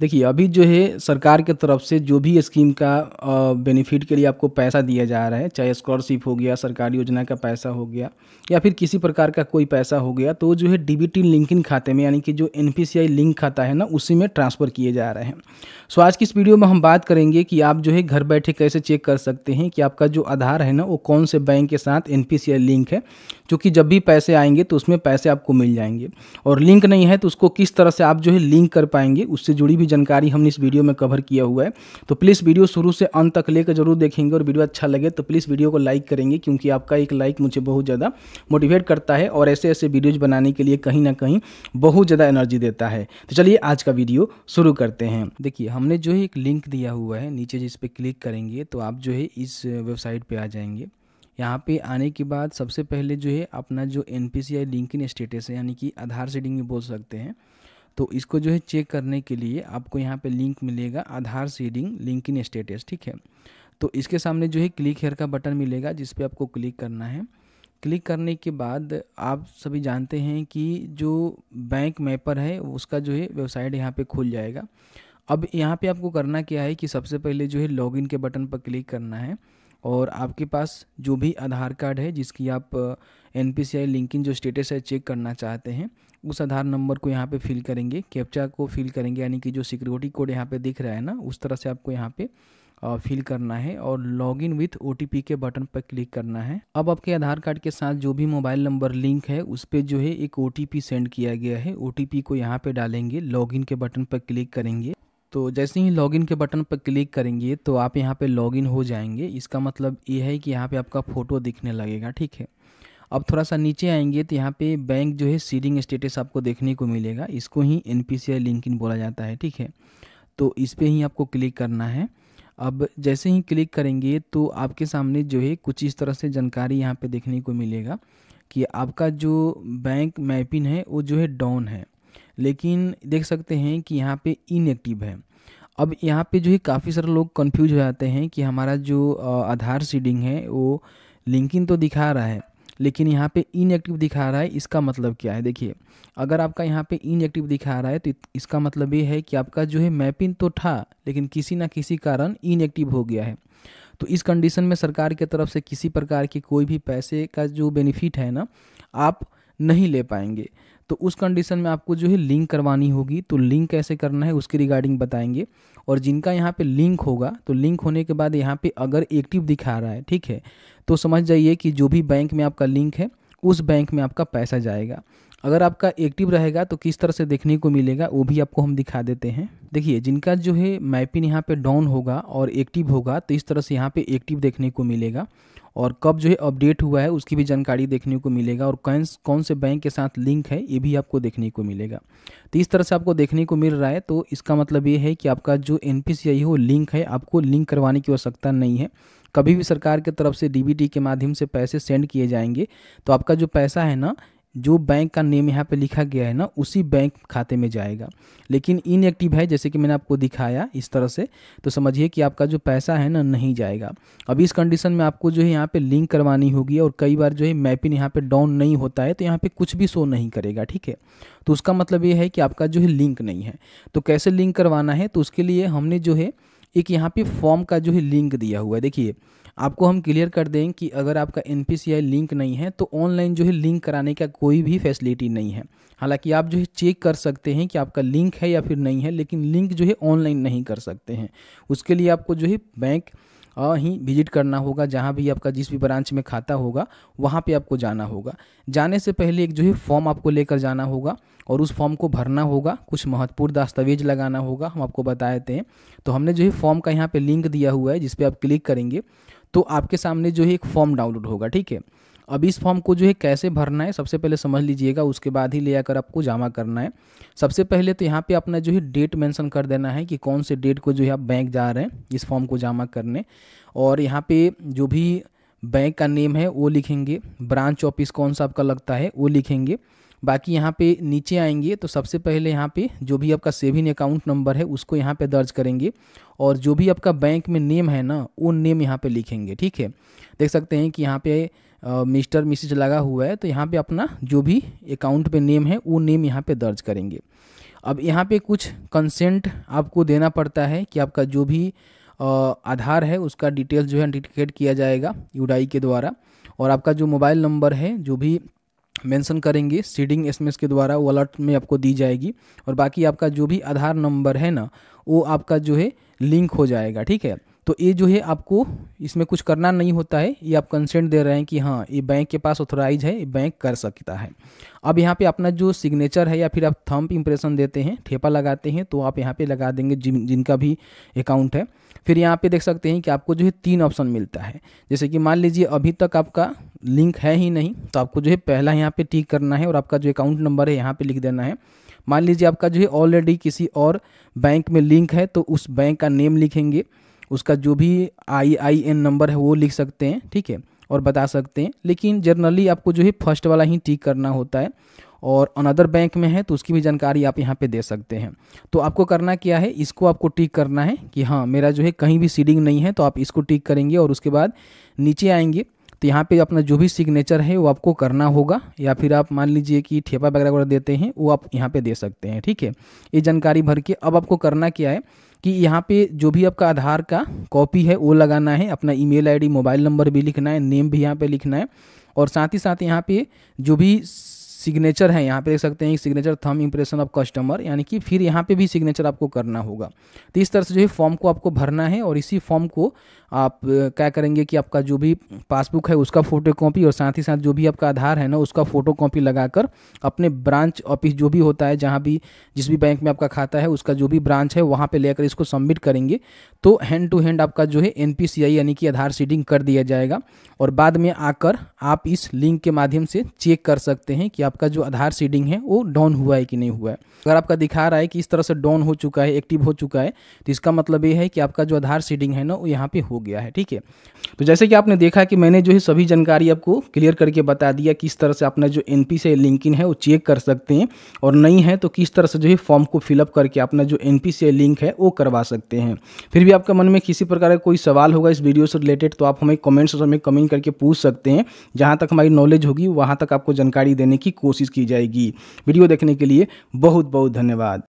देखिए अभी जो है सरकार के तरफ से जो भी स्कीम का बेनिफिट के लिए आपको पैसा दिया जा रहा है चाहे स्कॉलरशिप हो गया सरकारी योजना का पैसा हो गया या फिर किसी प्रकार का कोई पैसा हो गया तो जो है डीबीटी लिंकिंग खाते में यानी कि जो एन लिंक खाता है ना उसी में ट्रांसफ़र किए जा रहे हैं सो आज की इस वीडियो में हम बात करेंगे कि आप जो है घर बैठे कैसे चेक कर सकते हैं कि आपका जो आधार है ना वो कौन से बैंक के साथ एन लिंक है क्योंकि जब भी पैसे आएंगे तो उसमें पैसे आपको मिल जाएंगे और लिंक नहीं है तो उसको किस तरह से आप जो है लिंक कर पाएंगे उससे जुड़ी भी जानकारी हमने इस वीडियो में कवर किया हुआ है तो प्लीज़ वीडियो शुरू से अंत तक लेकर जरूर देखेंगे और वीडियो अच्छा लगे तो प्लीज़ वीडियो को लाइक करेंगे क्योंकि आपका एक लाइक मुझे बहुत ज़्यादा मोटिवेट करता है और ऐसे ऐसे वीडियोज़ बनाने के लिए कहीं ना कहीं बहुत ज़्यादा एनर्जी देता है तो चलिए आज का वीडियो शुरू करते हैं देखिए हमने जो है एक लिंक दिया हुआ है नीचे जिस पर क्लिक करेंगे तो आप जो है इस वेबसाइट पर आ जाएंगे यहाँ पे आने के बाद सबसे पहले जो है अपना जो N P C I linking status है यानी कि आधार सीडिंग भी बोल सकते हैं तो इसको जो है चेक करने के लिए आपको यहाँ पे लिंक मिलेगा Aadhaar seeding linking status ठीक है तो इसके सामने जो है क्लिक हेयर का बटन मिलेगा जिस आपको क्लिक करना है क्लिक करने के बाद आप सभी जानते हैं कि जो बैंक मैपर है उसका जो है वेबसाइट यहाँ पे खुल जाएगा अब यहाँ पे आपको करना क्या है कि सबसे पहले जो है लॉगिन के बटन पर क्लिक करना है और आपके पास जो भी आधार कार्ड है जिसकी आप N P C I linking जो स्टेटस है चेक करना चाहते हैं उस आधार नंबर को यहाँ पे फिल करेंगे कैप्चा को फिल करेंगे यानी कि जो सिक्योरिटी कोड यहाँ पे दिख रहा है ना उस तरह से आपको यहाँ पे फिल करना है और लॉग इन विथ ओ के बटन पर क्लिक करना है अब आपके आधार कार्ड के साथ जो भी मोबाइल नंबर लिंक है उस पर जो है एक ओ सेंड किया गया है ओ को यहाँ पे डालेंगे लॉग इन के बटन पर क्लिक करेंगे तो जैसे ही लॉगिन के बटन पर क्लिक करेंगे तो आप यहाँ पे लॉगिन हो जाएंगे इसका मतलब ये है कि यहाँ पे आपका फ़ोटो दिखने लगेगा ठीक है अब थोड़ा सा नीचे आएंगे तो यहाँ पे बैंक जो है सीडिंग स्टेटस आपको देखने को मिलेगा इसको ही एन पी सी आई इन बोला जाता है ठीक है तो इस पर ही आपको क्लिक करना है अब जैसे ही क्लिक करेंगे तो आपके सामने जो है कुछ इस तरह से जानकारी यहाँ पर देखने को मिलेगा कि आपका जो बैंक मैपिन है वो जो है डाउन है लेकिन देख सकते हैं कि यहाँ पे इनएक्टिव है अब यहाँ पे जो है काफ़ी सारे लोग कंफ्यूज हो जाते हैं कि हमारा जो आधार सीडिंग है वो लिंकिन तो दिखा रहा है लेकिन यहाँ पे इनएक्टिव दिखा रहा है इसका मतलब क्या है देखिए अगर आपका यहाँ पे इनएक्टिव दिखा रहा है तो इसका मतलब ये है कि आपका जो है मैपिंग तो था लेकिन किसी ना किसी कारण इनएक्टिव हो गया है तो इस कंडीशन में सरकार की तरफ से किसी प्रकार के कोई भी पैसे का जो बेनिफिट है ना आप नहीं ले पाएंगे तो उस कंडीशन में आपको जो है लिंक करवानी होगी तो लिंक कैसे करना है उसके रिगार्डिंग बताएंगे और जिनका यहाँ पे लिंक होगा तो लिंक होने के बाद यहाँ पे अगर एक्टिव दिखा रहा है ठीक है तो समझ जाइए कि जो भी बैंक में आपका लिंक है उस बैंक में आपका पैसा जाएगा अगर आपका एक्टिव रहेगा तो किस तरह से देखने को मिलेगा वो भी आपको हम दिखा देते हैं देखिए जिनका जो है मैपिन यहाँ पे डाउन होगा और एक्टिव होगा तो इस तरह से यहाँ पे एक्टिव देखने को मिलेगा और कब जो है अपडेट हुआ है उसकी भी जानकारी देखने को मिलेगा और कौन कौन से बैंक के साथ लिंक है ये भी आपको देखने को मिलेगा तो इस तरह से आपको देखने को मिल रहा है तो इसका मतलब ये है कि आपका जो एन है वो लिंक है आपको लिंक करवाने की आवश्यकता नहीं है कभी भी सरकार की तरफ से डी के माध्यम से पैसे सेंड किए जाएंगे तो आपका जो पैसा है ना जो बैंक का नेम यहाँ पे लिखा गया है ना उसी बैंक खाते में जाएगा लेकिन इनएक्टिव है जैसे कि मैंने आपको दिखाया इस तरह से तो समझिए कि आपका जो पैसा है ना नहीं जाएगा अब इस कंडीशन में आपको जो है यहाँ पे लिंक करवानी होगी और कई बार जो है मैपिन यहाँ पे डाउन नहीं होता है तो यहाँ पर कुछ भी शो नहीं करेगा ठीक है तो उसका मतलब ये है कि आपका जो है लिंक नहीं है तो कैसे लिंक करवाना है तो उसके लिए हमने जो है एक यहाँ पे फॉर्म का जो है लिंक दिया हुआ है देखिए आपको हम क्लियर कर दें कि अगर आपका एन लिंक नहीं है तो ऑनलाइन जो है लिंक कराने का कोई भी फैसिलिटी नहीं है हालांकि आप जो है चेक कर सकते हैं कि आपका लिंक है या फिर नहीं है लेकिन लिंक जो है ऑनलाइन नहीं कर सकते हैं उसके लिए आपको जो है बैंक ही विजिट करना होगा जहाँ भी आपका जिस भी ब्रांच में खाता होगा वहाँ पे आपको जाना होगा जाने से पहले एक जो है फॉर्म आपको लेकर जाना होगा और उस फॉर्म को भरना होगा कुछ महत्वपूर्ण दस्तावेज लगाना होगा हम आपको बताए थे तो हमने जो है फॉर्म का यहाँ पर लिंक दिया हुआ है जिसपे आप क्लिक करेंगे तो आपके सामने जो है एक फॉर्म डाउनलोड होगा ठीक है अब इस फॉर्म को जो है कैसे भरना है सबसे पहले समझ लीजिएगा उसके बाद ही ले आकर आपको जमा करना है सबसे पहले तो यहाँ पे अपना जो है डेट मेंशन कर देना है कि कौन से डेट को जो है आप बैंक जा रहे हैं इस फॉर्म को जमा करने और यहाँ पे जो भी बैंक का नेम है वो लिखेंगे ब्रांच ऑफिस कौन सा आपका लगता है वो लिखेंगे बाकी यहाँ पे नीचे आएंगे तो सबसे पहले यहाँ पे जो भी आपका सेविंग अकाउंट नंबर है उसको यहाँ पे दर्ज करेंगे और जो भी आपका बैंक में नेम है ना वो नेम यहाँ पे लिखेंगे ठीक है देख सकते हैं कि यहाँ पे मिस्टर मिसिज लगा हुआ है तो यहाँ पे अपना जो भी अकाउंट पे नेम है वो नेम यहाँ पे दर्ज करेंगे अब यहाँ पे कुछ कंसेंट आपको देना पड़ता है कि आपका जो भी आधार है उसका डिटेल्स जो है आइडेंटिफिकेट किया जाएगा यूडाई के द्वारा और आपका जो मोबाइल नंबर है जो भी मेंशन करेंगे सीडिंग एसएमएस के द्वारा वो अलर्ट में आपको दी जाएगी और बाकी आपका जो भी आधार नंबर है ना वो आपका जो है लिंक हो जाएगा ठीक है तो ये जो है आपको इसमें कुछ करना नहीं होता है ये आप कंसेंट दे रहे हैं कि हाँ ये बैंक के पास ऑथोराइज है ये बैंक कर सकता है अब यहाँ पे अपना जो सिग्नेचर है या फिर आप थम्प इम्प्रेशन देते हैं ठेपा लगाते हैं तो आप यहाँ पे लगा देंगे जिन जिनका भी अकाउंट है फिर यहाँ पे देख सकते हैं कि आपको जो है तीन ऑप्शन मिलता है जैसे कि मान लीजिए अभी तक आपका लिंक है ही नहीं तो आपको जो है पहला यहाँ पर टीक करना है और आपका जो अकाउंट नंबर है यहाँ पर लिख देना है मान लीजिए आपका जो है ऑलरेडी किसी और बैंक में लिंक है तो उस बैंक का नेम लिखेंगे उसका जो भी आई आई एन नंबर है वो लिख सकते हैं ठीक है और बता सकते हैं लेकिन जनरली आपको जो है फर्स्ट वाला ही टिक करना होता है और अनदर बैंक में है तो उसकी भी जानकारी आप यहाँ पे दे सकते हैं तो आपको करना क्या है इसको आपको टिक करना है कि हाँ मेरा जो है कहीं भी सीडिंग नहीं है तो आप इसको टिक करेंगे और उसके बाद नीचे आएंगे तो यहाँ पे अपना जो भी सिग्नेचर है वो आपको करना होगा या फिर आप मान लीजिए कि ठेपा वगैरह वगैरह देते हैं वो आप यहाँ पे दे सकते हैं ठीक है ये जानकारी भर के अब आपको करना क्या है कि यहाँ पे जो भी आपका आधार का कॉपी है वो लगाना है अपना ईमेल आईडी मोबाइल नंबर भी लिखना है नेम भी यहाँ पे लिखना है और साथ ही साथ यहाँ पे जो भी सिग्नेचर है यहाँ पे देख सकते हैं सिग्नेचर थम इंप्रेशन ऑफ कस्टमर यानी कि फिर यहाँ पे भी सिग्नेचर आपको करना होगा तो इस तरह से जो है फॉर्म को आपको भरना है और इसी फॉर्म को आप क्या करेंगे कि आपका जो भी पासबुक है उसका फोटो कॉपी और साथ ही साथ जो भी आपका आधार है ना उसका फोटो कॉपी लगाकर अपने ब्रांच ऑफिस जो भी होता है जहाँ भी जिस भी बैंक में आपका खाता है उसका जो भी ब्रांच है वहाँ पर लेकर इसको सबमिट करेंगे तो हैंड टू हैंड आपका जो है एन यानी कि आधार सीडिंग कर दिया जाएगा और बाद में आकर आप इस लिंक के माध्यम से चेक कर सकते हैं कि आप आपका जो आधार सीडिंग है वो डाउन हुआ है कि नहीं हुआ है अगर आपका दिखा रहा है कि इस तरह से डाउन हो चुका है एक्टिव हो चुका है तो इसका मतलब ये है कि आपका जो आधार सीडिंग है ना वो यहाँ पे हो गया है ठीक है तो जैसे कि आपने देखा कि मैंने जो है सभी जानकारी आपको क्लियर करके बता दिया किस तरह से अपना जो एन से लिंक है वो चेक कर सकते हैं और नहीं है तो किस तरह से जो है फॉर्म को फिलअप करके अपना जो एन से लिंक है वो करवा सकते हैं फिर भी आपका मन में किसी प्रकार का कोई सवाल होगा इस वीडियो से रिलेटेड तो आप हमें कमेंट्स में कमेंट करके पूछ सकते हैं जहाँ तक हमारी नॉलेज होगी वहाँ तक आपको जानकारी देने की कोशिश की जाएगी वीडियो देखने के लिए बहुत बहुत धन्यवाद